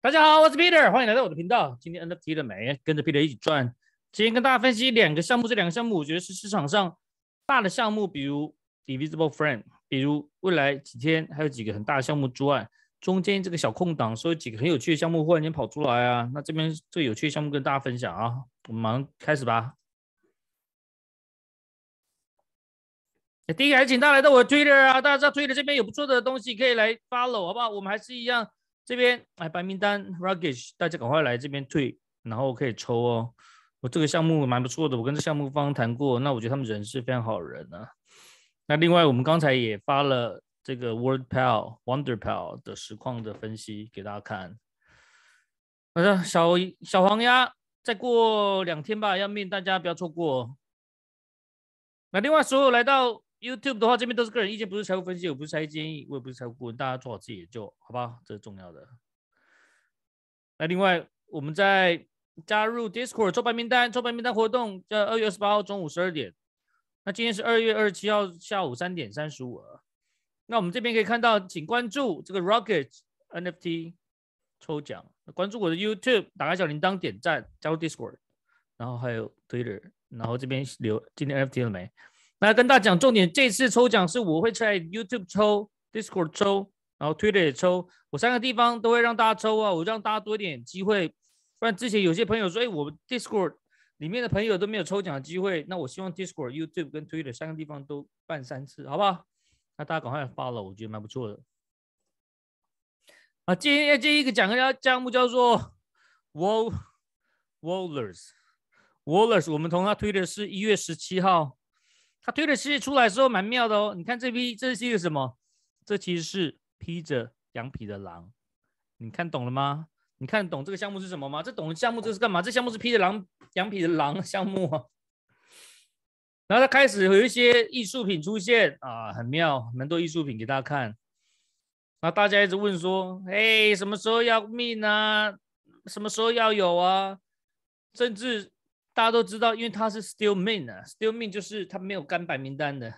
大家好，我是 Peter，欢迎来到我的频道。今天 n f t a 了没？跟着 Peter 一起转。今天跟大家分析两个项目，这两个项目我觉得是市场上大的项目，比如 Divisible Friend，比如未来几天还有几个很大的项目之外，中间这个小空档，说有几个很有趣的项目忽然间跑出来啊。那这边最有趣的项目跟大家分享啊，我们马上开始吧。第一个还请大家来到我的 Twitter 啊，大家在 Twitter 这边有不错的东西可以来 follow，好不好？我们还是一样。这边哎，白名单 Rugish，g 大家赶快来这边退，然后可以抽哦。我这个项目蛮不错的，我跟这项目方谈过，那我觉得他们人是非常好人啊。那另外，我们刚才也发了这个 WordPal、WonderPal 的实况的分析给大家看。好的，小小黄鸭，再过两天吧，要命，大家不要错过。那另外，所有来到。YouTube 的话，这边都是个人意见，不是财务分析，也不是建议，我也不是财务顾问，大家做好自己就好，不好？这是重要的。那另外，我们在加入 Discord 抽牌名单、抽牌名单活动，在二月二十八号中午十二点。那今天是二月二十七号下午三点三十五。那我们这边可以看到，请关注这个 Rocket NFT 抽奖，关注我的 YouTube，打开小铃铛点赞，加入 Discord，然后还有 Twitter，然后这边留今天 NFT 了没？来跟大家讲重点，这次抽奖是我会在 YouTube 抽、Discord 抽，然后 Twitter 也抽，我三个地方都会让大家抽啊，我让大家多一点机会。不然之前有些朋友说，哎，我 Discord 里面的朋友都没有抽奖的机会，那我希望 Discord、YouTube 跟 Twitter 三个地方都办三次，好不好？那大家赶快发了，我觉得蛮不错的。啊，今天这一个讲个叫项目叫做 Wall Wallers，Wallers，我们同他推的是一月十七号。他推的列出来时候蛮妙的哦，你看这批这是一个什么？这其实是披着羊皮的狼，你看懂了吗？你看懂这个项目是什么吗？这懂项目这是干嘛？这项目是披着狼羊皮的狼项目啊。然后他开始有一些艺术品出现啊，很妙，蛮多艺术品给大家看。那大家一直问说，哎，什么时候要命啊？什么时候要有啊？甚至。大家都知道，因为它是 still main 啊，still main 就是它没有干白名单的，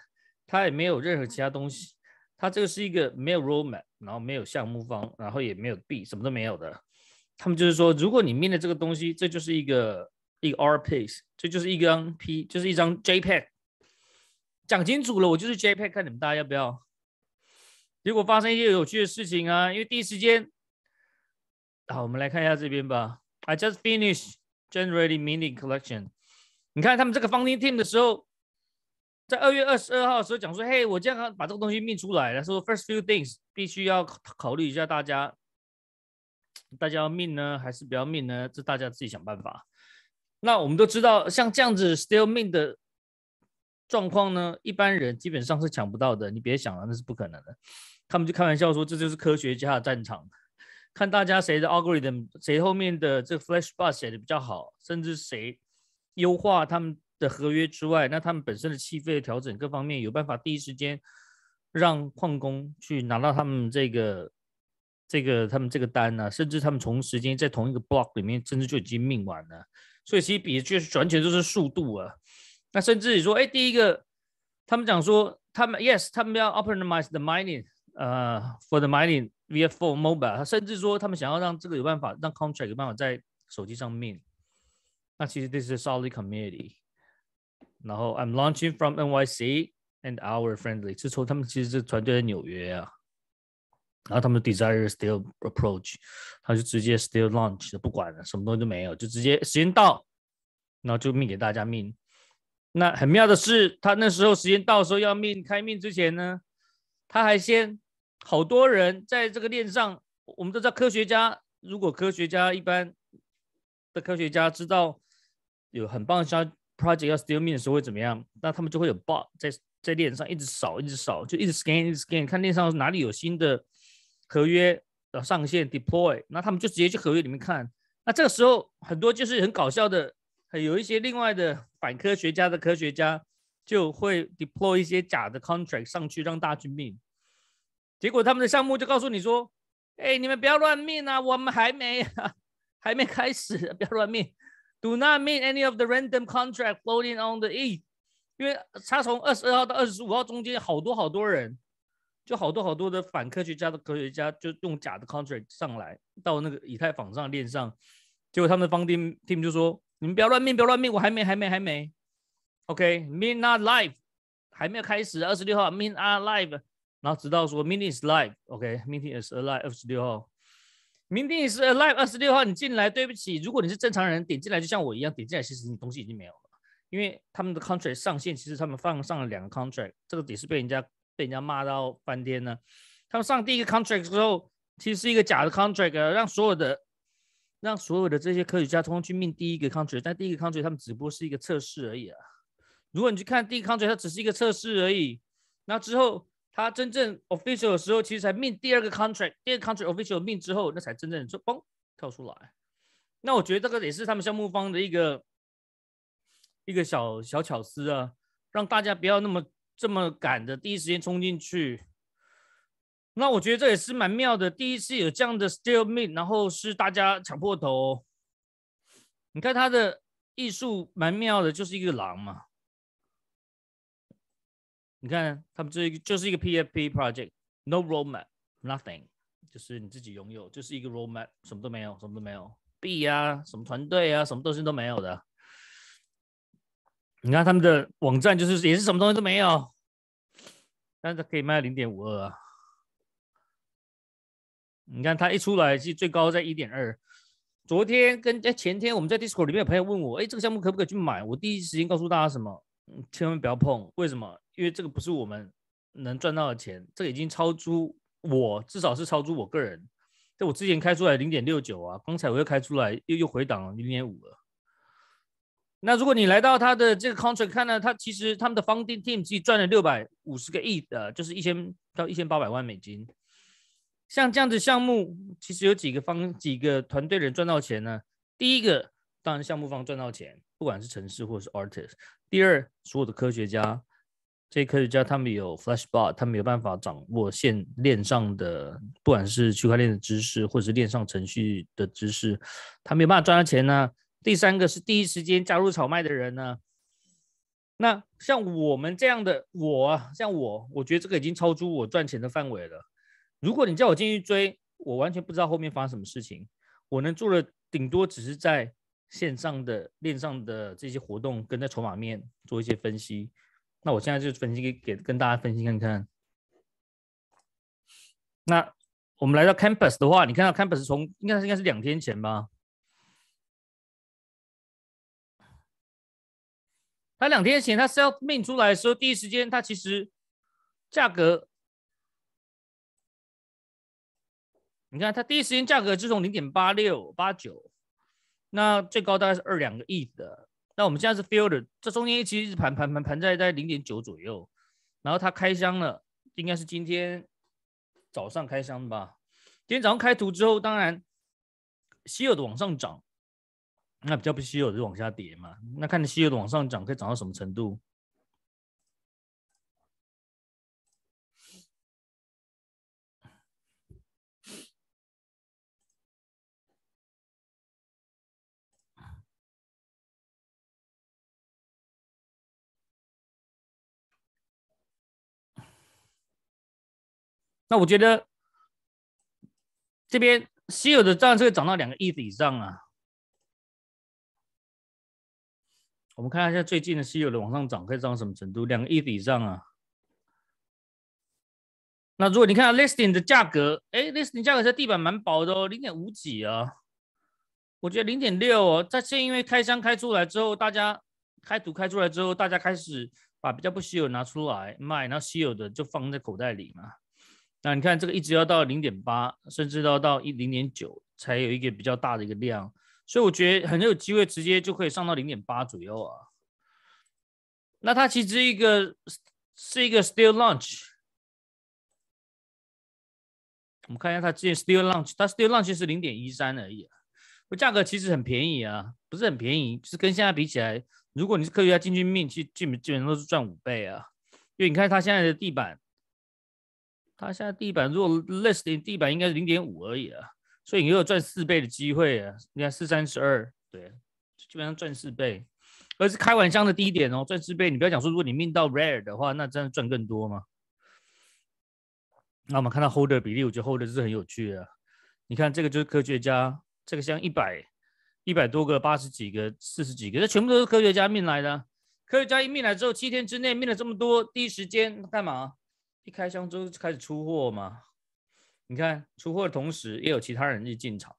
它也没有任何其他东西，它这个是一个没有 r o a d man，然后没有项目方，然后也没有 B，什么都没有的。他们就是说，如果你面的这个东西，这就是一个一个 R p a c e 这就是一张 P，就是一张 JPEG。讲清楚了，我就是 JPEG，看你们大家要不要。如果发生一些有趣的事情啊，因为第一时间，好，我们来看一下这边吧。I just finish. Generally, meaning collection。你看他们这个 founding team 的时候，在二月二十二号的时候讲说：“嘿，我将要把这个东西命出来。”说 first few things 必须要考虑一下，大家大家要命呢，还是不要命呢？这大家自己想办法。那我们都知道，像这样子 still mean 的状况呢，一般人基本上是抢不到的。你别想了，那是不可能的。他们就开玩笑说：“这就是科学家的战场。”看大家谁的 algorithm，谁后面的这个 flash bus 写的比较好，甚至谁优化他们的合约之外，那他们本身的气费的调整各方面有办法第一时间让矿工去拿到他们这个这个他们这个单呢，甚至他们从时间在同一个 block 里面，甚至就已经命完了。所以其实比就是完全就是速度啊。那甚至你说，哎，第一个他们讲说，他们 yes，他们要 optimize the mining，呃，for the mining。Via phone, mobile，他甚至说他们想要让这个有办法，让 contract 有办法在手机上面。那其实 this is a solid community。然后 I'm launching from NYC and our friendly，是说他们其实是团队在纽约啊。然后他们 desire still approach，他就直接 still launch，不管了，什么东西都没有，就直接时间到，然后就命给大家命。那很妙的是，他那时候时间到时候要命开命之前呢，他还先。好多人在这个链上，我们都知道科学家。如果科学家一般的科学家知道有很棒的 project 要 still m e a n 的时候会怎么样，那他们就会有 bot 在在链上一直扫，一直扫，就一直 scan，scan，一直看链上哪里有新的合约的上线 deploy。那他们就直接去合约里面看。那这个时候很多就是很搞笑的，有一些另外的反科学家的科学家就会 deploy 一些假的 contract 上去让大家去命。结果他们的项目就告诉你说：“哎，你们不要乱命啊，我们还没，还没开始，不要乱命。Do not m e n t any of the random contract floating on the e t 因为他从二十二号到二十五号中间好多好多人，就好多好多的反科学家的科学家就用假的 contract 上来到那个以太坊上链上，结果他们的方 o Team 就说：你们不要乱命，不要乱命，我还没还没还没。OK，m a n t not live，还没有开始。二十六号 m e n t not live。”然后直到说，meeting is l i v e o k m i n g IS alive，二十六号，n g is alive，二十六号，你进来，对不起，如果你是正常人，点进来就像我一样，点进来其实你东西已经没有了，因为他们的 contract 上线，其实他们放上了两个 contract，这个也是被人家被人家骂到翻天呢。他们上第一个 contract 之后，其实是一个假的 contract，让所有的让所有的这些科学家通通去命第一个 contract，但第一个 contract 他们只不过是一个测试而已啊。如果你去看第一个 contract，它只是一个测试而已。那之后。他真正 official 的时候，其实才命第二个 contract，第二个 contract official 命之后，那才真正就嘣跳出来。那我觉得这个也是他们项目方的一个一个小小巧思啊，让大家不要那么这么赶的第一时间冲进去。那我觉得这也是蛮妙的，第一次有这样的 still meet，然后是大家抢破头。你看他的艺术蛮妙的，就是一个狼嘛。你看，他们这就是一个 PFP project，no roadmap，nothing，就是你自己拥有，就是一个 roadmap，什么都没有，什么都没有，币啊，什么团队啊，什么东西都没有的。你看他们的网站，就是也是什么东西都没有，但是可以卖零点五二啊。你看它一出来是最高在一点二，昨天跟在前天我们在 Discord 里面有朋友问我，哎，这个项目可不可以去买？我第一时间告诉大家什么，千万不要碰，为什么？因为这个不是我们能赚到的钱，这个已经超出我，至少是超出我个人。这我之前开出来零点六九啊，刚才我又开出来又又回档了零点五了。那如果你来到他的这个 c o n t r a c t 看呢，他其实他们的 funding team 自己赚了六百五十个亿的，就是一千到一千八百万美金。像这样的项目，其实有几个方几个团队人赚到钱呢？第一个，当然项目方赚到钱，不管是城市或者是 artist。第二，所有的科学家。这些科学家他们有 flash b a k 他们有办法掌握线链上的，不管是区块链的知识或者是链上程序的知识，他没有办法赚到钱呢。第三个是第一时间加入炒卖的人呢。那像我们这样的我像我，我觉得这个已经超出我赚钱的范围了。如果你叫我进去追，我完全不知道后面发生什么事情。我能做的顶多只是在线上的链上的这些活动跟在筹码面做一些分析。那我现在就分析给给跟大家分析看看。那我们来到 Campus 的话，你看到 Campus 从应该是应该是两天前吧？他两天前他 a 要 n 出来的时候，第一时间他其实价格，你看他第一时间价格就从零点八六八九，那最高大概是二两个亿的。那我们现在是 f i 菲 l 的，这中间其实盘盘盘盘在在零点九左右，然后它开箱了，应该是今天早上开箱吧？今天早上开图之后，当然稀有的往上涨，那比较不稀有的就往下跌嘛。那看着稀有的往上涨可以涨到什么程度？那我觉得这边稀有的涨是会涨到两个亿以上啊！我们看一下最近的稀有的往上涨可以涨到什么程度，两个亿以上啊！那如果你看 listing 的价格，哎，listing 价格在地板蛮薄的，哦，零点五几啊，我觉得零点六哦。在是因为开箱开出来之后，大家开图开出来之后，大家开始把比较不稀有的拿出来卖，然后稀有的就放在口袋里嘛。那你看这个一直要到零点八，甚至要到一零点九才有一个比较大的一个量，所以我觉得很有机会直接就可以上到零点八左右啊。那它其实一个是一个 still launch，我们看一下它之前 still launch，它 still launch 是零点一三而已，价格其实很便宜啊，不是很便宜，是跟现在比起来，如果你是科学家进军命，其基本基本上都是赚五倍啊，因为你看它现在的地板。它现在地板如果 l i 零点地板应该是零点五而已啊，所以你又有赚四倍的机会啊！你看四三十二，对，基本上赚四倍，而是开玩笑的低点哦，赚四倍，你不要讲说如果你命到 rare 的话，那真的赚更多吗？那我们看到 holder 比例，我觉得 holder 是很有趣的。你看这个就是科学家，这个像一百一百多个八十几个四十几个，这全部都是科学家命来的。科学家一命来之后，七天之内命了这么多，第一时间干嘛？开箱之就开始出货嘛，你看出货的同时也有其他人去进场，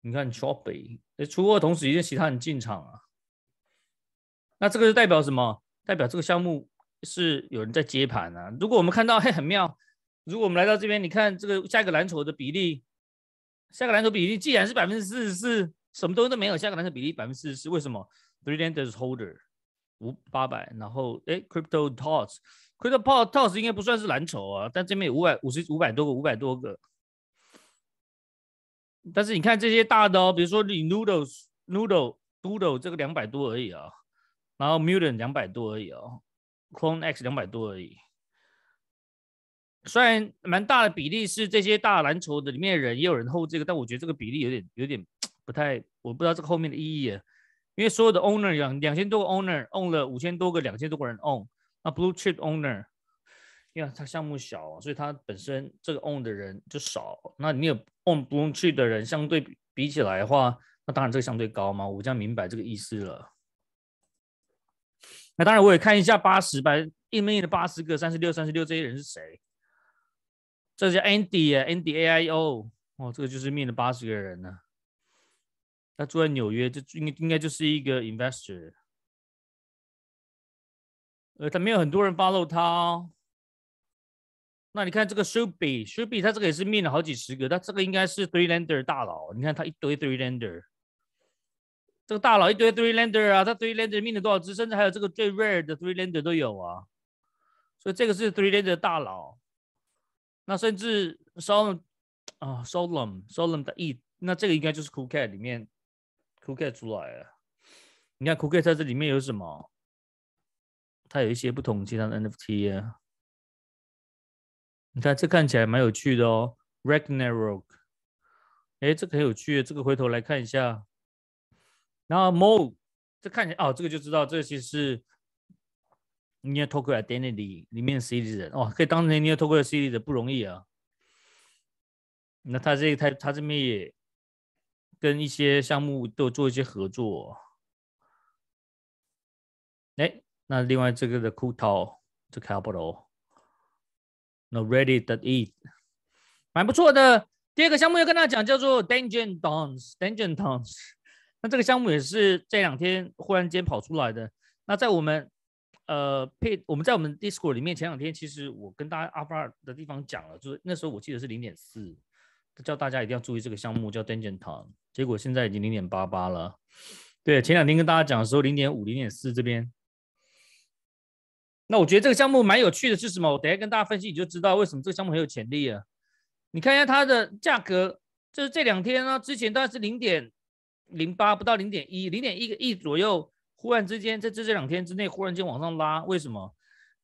你看 Choppy，哎，出货同时也有其他人进场啊，那这个是代表什么？代表这个项目是有人在接盘啊。如果我们看到，嘿，很妙，如果我们来到这边，你看这个下一个蓝筹的比例，下一个蓝筹比例既然是百分之四十四，什么东西都没有，下一个蓝筹比例百分之四十四，为什么？Three Denter s Holder。五八百，然后哎，Crypto Toss，Crypto Toss 应该不算是蓝筹啊，但这边五百五十五百多个，五百多个。但是你看这些大的哦，比如说你 Noodles，Noodle，Noodle 这个两百多而已啊，然后 Mutant 两百多而已啊 c o n n X 两百多而已。虽然蛮大的比例是这些大蓝筹的里面人也有人 hold 这个，但我觉得这个比例有点有点不太，我不知道这个后面的意义。因为所有的 owner 两两千多个 owner own 了五千多个两千多个人 own，那 blue trip owner，因为它项目小，所以它本身这个 own 的人就少。那你也 own blue trip 的人相对比起来的话，那当然这个相对高嘛，我这样明白这个意思了。那当然我也看一下八十，百分之面的八十个三十六三十六这些人是谁？这是 Andy，Andy A I O，哦，这个就是面的八十个人呢。他住在纽约，这应应该就是一个 investor。呃，他没有很多人 follow 他。那你看这个 s h u b y s h u b y 他这个也是命了好几十个，他这个应该是 three lender 大佬。你看他一堆 three lender，这个大佬一堆 three lender 啊，他 three lender 命了多少只，甚至还有这个最 rare 的 three lender 都有啊。所以这个是 three lender 大佬。那甚至 Sol，m n 啊 Solom n Solom n 的 E，那这个应该就是 Cool Cat 里面。Cookie 出来了，你看 Cookie 它这里面有什么？它有一些不同其他的 NFT 啊。你看这看起来蛮有趣的哦，Red Network，哎，这个很有趣，这个回头来看一下。然后 Mo，这看起来哦，这个就知道这些是 Neon t o k y o Identity 里面 C 级的哦，可以当成 n e o r Token C 级的不容易啊。那它这它它这也跟一些项目都做一些合作，哎，那另外这个的 c o t h 这 capital，那 ready that eat，蛮不错的。第二个项目要跟大家讲，叫做 Dungeon t o n s Dungeon t o n s 那这个项目也是这两天忽然间跑出来的。那在我们呃配我们在我们 Discord 里面，前两天其实我跟大家阿巴的地方讲了，就是那时候我记得是零点四。叫大家一定要注意这个项目叫 d u n g e n t o n 结果现在已经零点八八了。对，前两天跟大家讲的时候，零点五、零点四这边。那我觉得这个项目蛮有趣的，是什么？我等下跟大家分析你就知道为什么这个项目很有潜力啊。你看一下它的价格，就是这两天呢，之前大概是零点零八，不到零点一，零点一个亿左右。忽然之间在这这两天之内忽然间往上拉，为什么？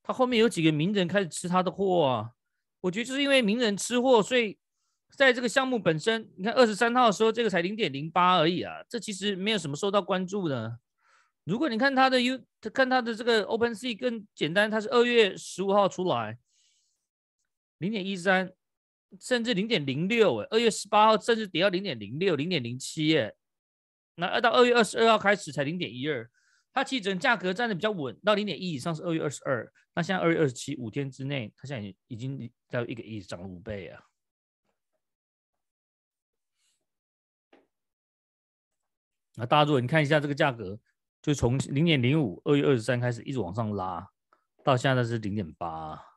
它后面有几个名人开始吃它的货，啊？我觉得就是因为名人吃货，所以。在这个项目本身，你看二十三号时候这个才零点零八而已啊，这其实没有什么受到关注的。如果你看它的 U，看它的这个 Open Sea 更简单，它是二月十五号出来零点一三，甚至零点零六哎，二月十八号甚至跌到零点零六、零点零七哎，那二到二月二十二号开始才零点一二，它其实整个价格站的比较稳，到零点一以上是二月二十二。那现在二月二十七五天之内，它现在已经到一个亿，涨了五倍啊。那大家如果你看一下这个价格，就从零点零五二月二十三开始一直往上拉，到现在是零点八。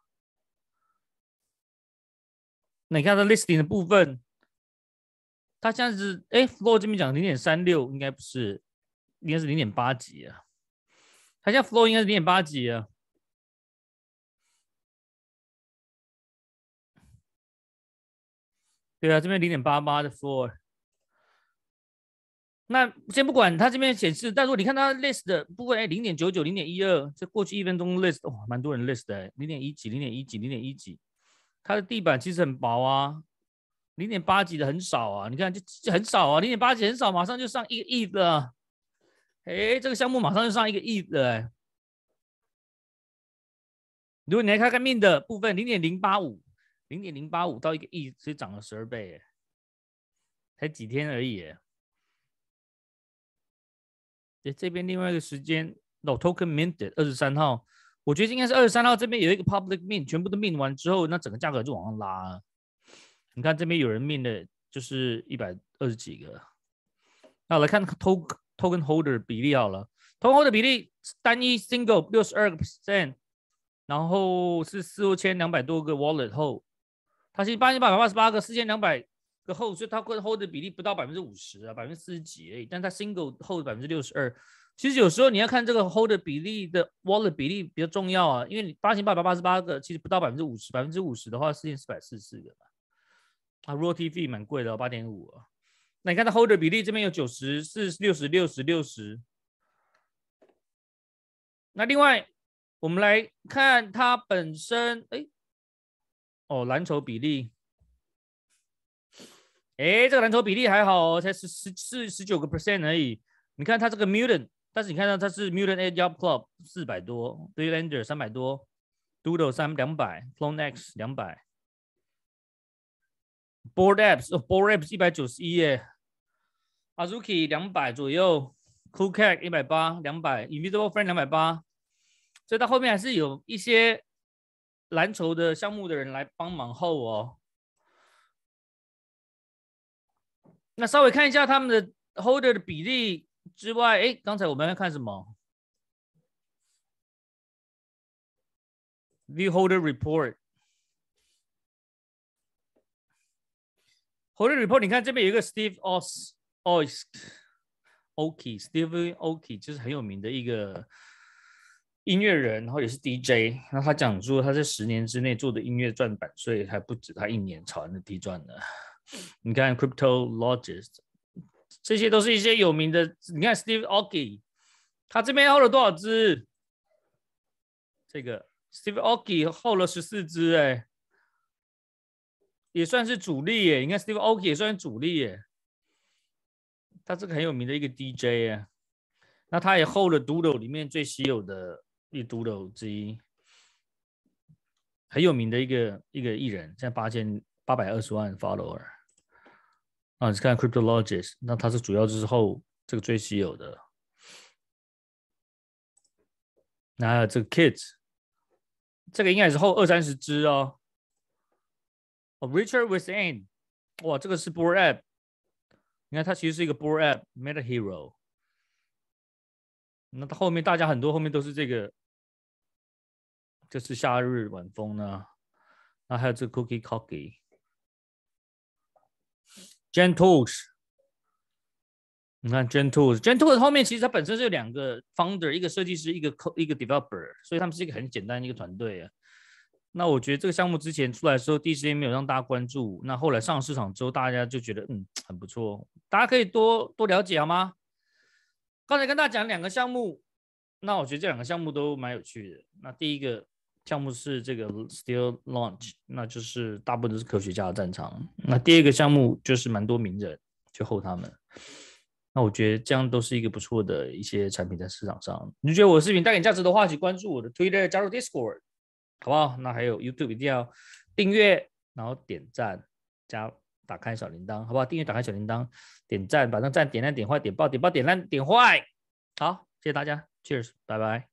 那你看它 listing 的部分，它现在是哎，floor 这边讲零点三六，应该不是，应该是零点八几啊。它现在 floor 应该是零点八几啊。对啊，这边零点八八的 floor。那先不管它这边显示，但如果你看它 list 的部分，哎，零点九九、零点一二，这过去一分钟 list 哇，蛮多人 list 的，零点一几、零点一几、零点一几，它的地板其实很薄啊，零点八几的很少啊，你看就就很少啊，零点八几很少，马上就上一个亿的，哎，这个项目马上就上一个亿的。如果你来看看 min 的部分，零点零八五、零点零八五到一个亿，以涨了十二倍，哎，才几天而已，这边另外一个时间，n o token mint d 二十三号，我觉得应该是二十三号这边有一个 public mint，全部都 mint 完之后，那整个价格就往上拉。你看这边有人 mint 的就是一百二十几个。那来看 token token holder 比例好了，token holder 比例单一 single 六十二个 percent，然后是四千两百多个 wallet 后，它是八千八百八十八个，四千两百。Hold，所以它 Hold 的比例不到百分之五十啊，百分之四十几。已，但它 Single Hold 百分之六十二。其实有时候你要看这个 Hold 的比例的 Wallet 比例比较重要啊，因为你八千八百八十八个，其实不到百分之五十，百分之五十的话四千四百四四个嘛。啊，Raw TV 蛮贵的，八点五。那你看它 Hold 的比例这边有九十、四、六、十、六、十、六、十。那另外我们来看它本身，哎，哦，蓝筹比例。哎，这个蓝筹比例还好哦，才十十四十九个 percent 而已。你看它这个 Mutant，但是你看到它是 Mutant at y a Club 四百多，Duelander 三百多，Doodle 三两百，CloneX 两百，Board Apps 哦 Board Apps 一百九十一耶，Azuki 两百左右，Cool Cat 一百八两百，Invisible Friend 两百八，所以到后面还是有一些蓝筹的项目的人来帮忙后哦。那稍微看一下他们的 holder 的比例之外，哎，刚才我们要看什么？View Holder Report。Holder Report，你看这边有一个 Steve o s Ois Oki，Steve Oki 就是很有名的一个音乐人，然后也是 DJ。那他讲说，他在十年之内做的音乐赚版税还不止他一年炒的 D 转呢。你看，Crypto Logist，这些都是一些有名的。你看，Steve Aoki，他这边 hold 了多少只？这个 Steve Aoki 厚了十四只，哎，也算是主力耶。你看，Steve Aoki 也算是主力耶。他这个很有名的一个 DJ 啊，那他也 hold 了 Doodle 里面最稀有的一 Doodle 之一，很有名的一个一个艺人，现在八千八百二十万 follower。啊，你看 Crypto Logist，那它是主要就是后这个最稀有的。那还有这个 Kids，这个应该是后二三十只哦。Richard Within，哇，这个是 Boar App，你看它其实是一个 Boar App Meta Hero。那它后面大家很多后面都是这个，这是夏日晚风呢。那还有这个 Cookie Cookie。Gen Tools，你看 Gen Tools，Gen Tools 后面其实它本身是有两个 founder，一个设计师，一个 co 一个 developer，所以他们是一个很简单的一个团队。啊。那我觉得这个项目之前出来的时候第一时间没有让大家关注，那后来上市场之后大家就觉得嗯很不错，大家可以多多了解好吗？刚才跟大家讲两个项目，那我觉得这两个项目都蛮有趣的。那第一个。项目是这个 still launch，那就是大部分都是科学家的战场。那第二个项目就是蛮多名人去候他们。那我觉得这样都是一个不错的一些产品在市场上。你觉得我的视频带你价值的话，请关注我的 Twitter，加入 Discord，好不好？那还有 YouTube 一定要订阅，然后点赞，加打开小铃铛，好不好？订阅打开小铃铛，点赞，把那赞点亮点坏，点爆点爆点亮点坏。好，谢谢大家，Cheers，拜拜。